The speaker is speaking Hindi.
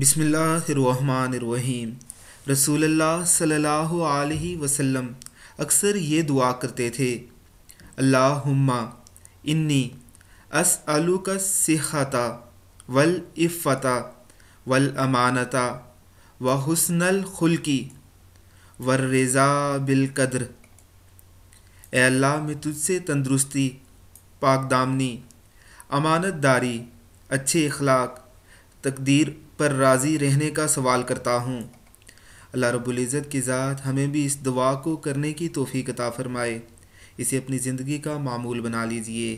बिसमीम रसूल सल्लल्लाहु अलैहि वसल्लम अक्सर ये दुआ करते थे अल्लाहुम्मा इन्नी असअलु का सिहता वल इफ़ता वल अमानता व हसनल खुलकी वर रज़ा बिलकद्र ए अल्लाह मैं तुझसे तंदरुस्ती पाकदामनी अमानत दारी अच्छे अखलाक तकदीर पर राज़ी रहने का सवाल करता हूँ अल्लाह रबुल्ज़त की ज़ात हमें भी इस दुआ को करने की तोफ़ी कता फ़रमाए इसे अपनी ज़िंदगी का मामूल बना लीजिए